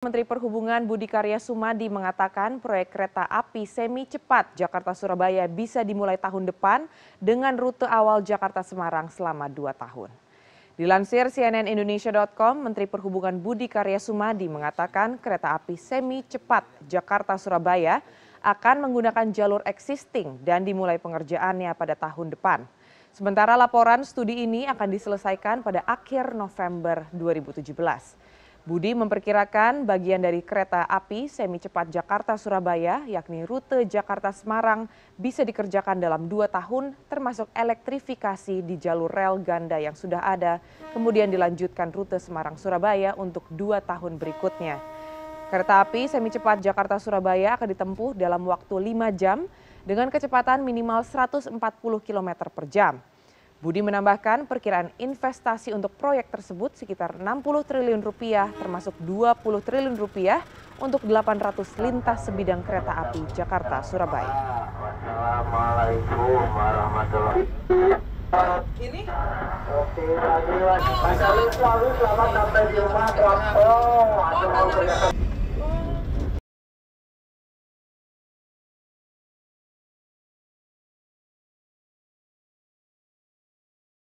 Menteri Perhubungan Budi Karya Sumadi mengatakan proyek kereta api semi cepat Jakarta-Surabaya bisa dimulai tahun depan dengan rute awal Jakarta-Semarang selama dua tahun. Dilansir CNN Indonesia.com, Menteri Perhubungan Budi Karya Sumadi mengatakan kereta api semi cepat Jakarta-Surabaya akan menggunakan jalur existing dan dimulai pengerjaannya pada tahun depan. Sementara laporan studi ini akan diselesaikan pada akhir November 2017. Budi memperkirakan bagian dari kereta api semi cepat Jakarta-Surabaya, yakni rute Jakarta-Semarang, bisa dikerjakan dalam dua tahun, termasuk elektrifikasi di jalur rel ganda yang sudah ada, kemudian dilanjutkan rute Semarang-Surabaya untuk dua tahun berikutnya. Kereta api semi cepat Jakarta-Surabaya akan ditempuh dalam waktu lima jam dengan kecepatan minimal 140 km per jam. Budi menambahkan perkiraan investasi untuk proyek tersebut sekitar 60 triliun rupiah termasuk 20 triliun rupiah untuk 800 lintas sebidang kereta api Jakarta Surabaya. warahmatullahi wabarakatuh. Ini? Oke, selalu selamat sampai di rumah.